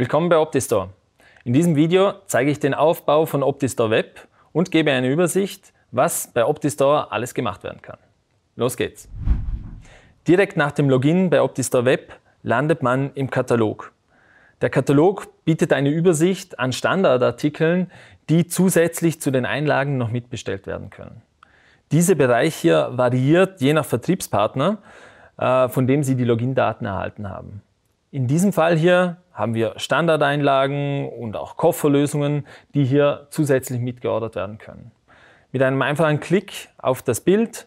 Willkommen bei OptiStore. In diesem Video zeige ich den Aufbau von OptiStore Web und gebe eine Übersicht, was bei OptiStore alles gemacht werden kann. Los geht's! Direkt nach dem Login bei OptiStore Web landet man im Katalog. Der Katalog bietet eine Übersicht an Standardartikeln, die zusätzlich zu den Einlagen noch mitbestellt werden können. Dieser Bereich hier variiert je nach Vertriebspartner, äh, von dem Sie die Login-Daten erhalten haben. In diesem Fall hier haben wir Standardeinlagen und auch Kofferlösungen, die hier zusätzlich mitgeordert werden können. Mit einem einfachen Klick auf das Bild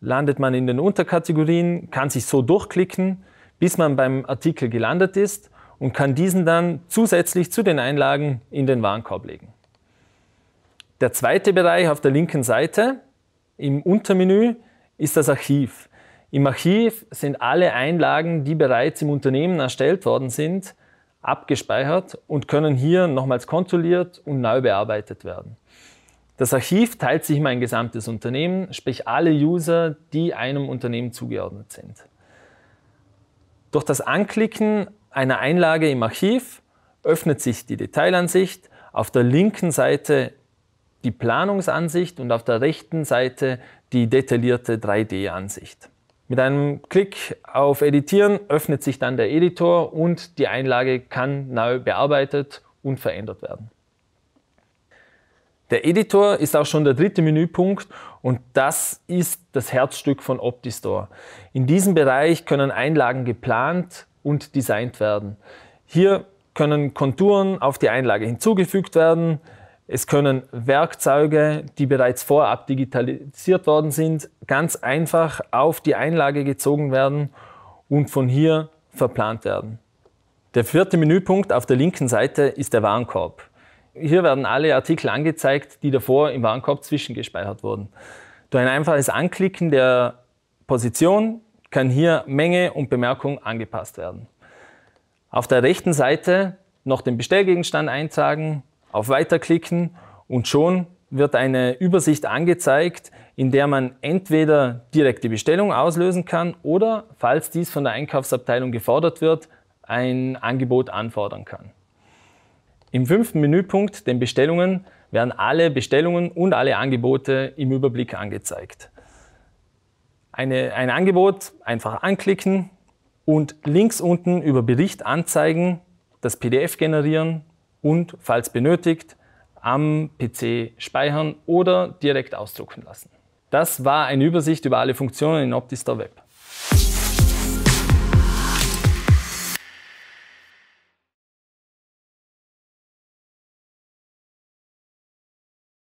landet man in den Unterkategorien, kann sich so durchklicken, bis man beim Artikel gelandet ist und kann diesen dann zusätzlich zu den Einlagen in den Warenkorb legen. Der zweite Bereich auf der linken Seite im Untermenü ist das Archiv. Im Archiv sind alle Einlagen, die bereits im Unternehmen erstellt worden sind, abgespeichert und können hier nochmals kontrolliert und neu bearbeitet werden. Das Archiv teilt sich mein gesamtes Unternehmen, sprich alle User, die einem Unternehmen zugeordnet sind. Durch das Anklicken einer Einlage im Archiv öffnet sich die Detailansicht, auf der linken Seite die Planungsansicht und auf der rechten Seite die detaillierte 3D-Ansicht. Mit einem Klick auf Editieren öffnet sich dann der Editor und die Einlage kann neu bearbeitet und verändert werden. Der Editor ist auch schon der dritte Menüpunkt und das ist das Herzstück von OptiStore. In diesem Bereich können Einlagen geplant und designt werden. Hier können Konturen auf die Einlage hinzugefügt werden, es können Werkzeuge, die bereits vorab digitalisiert worden sind, ganz einfach auf die Einlage gezogen werden und von hier verplant werden. Der vierte Menüpunkt auf der linken Seite ist der Warenkorb. Hier werden alle Artikel angezeigt, die davor im Warenkorb zwischengespeichert wurden. Durch ein einfaches Anklicken der Position kann hier Menge und Bemerkung angepasst werden. Auf der rechten Seite noch den Bestellgegenstand eintragen auf Weiter klicken und schon wird eine Übersicht angezeigt, in der man entweder direkt die Bestellung auslösen kann oder, falls dies von der Einkaufsabteilung gefordert wird, ein Angebot anfordern kann. Im fünften Menüpunkt, den Bestellungen, werden alle Bestellungen und alle Angebote im Überblick angezeigt. Eine, ein Angebot einfach anklicken und links unten über Bericht anzeigen, das PDF generieren und, falls benötigt, am PC speichern oder direkt ausdrucken lassen. Das war eine Übersicht über alle Funktionen in OptiStore Web.